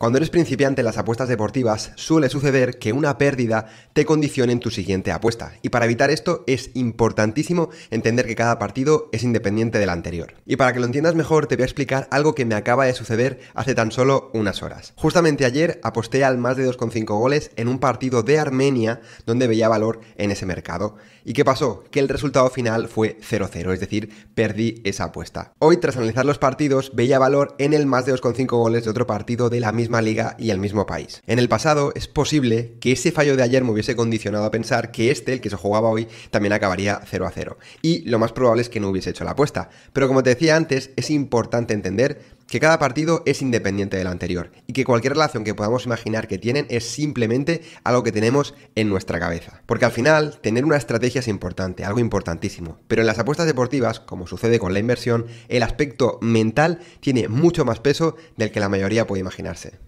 Cuando eres principiante en las apuestas deportivas, suele suceder que una pérdida te condicione en tu siguiente apuesta. Y para evitar esto es importantísimo entender que cada partido es independiente del anterior. Y para que lo entiendas mejor, te voy a explicar algo que me acaba de suceder hace tan solo unas horas. Justamente ayer aposté al más de 2,5 goles en un partido de Armenia donde veía valor en ese mercado. ¿Y qué pasó? Que el resultado final fue 0-0, es decir, perdí esa apuesta. Hoy, tras analizar los partidos, veía valor en el más de 2,5 goles de otro partido de la misma liga y el mismo país. En el pasado es posible que ese fallo de ayer me hubiese condicionado a pensar que este, el que se jugaba hoy, también acabaría 0 a 0. Y lo más probable es que no hubiese hecho la apuesta. Pero como te decía antes, es importante entender que cada partido es independiente del anterior y que cualquier relación que podamos imaginar que tienen es simplemente algo que tenemos en nuestra cabeza. Porque al final, tener una estrategia es importante, algo importantísimo. Pero en las apuestas deportivas, como sucede con la inversión, el aspecto mental tiene mucho más peso del que la mayoría puede imaginarse.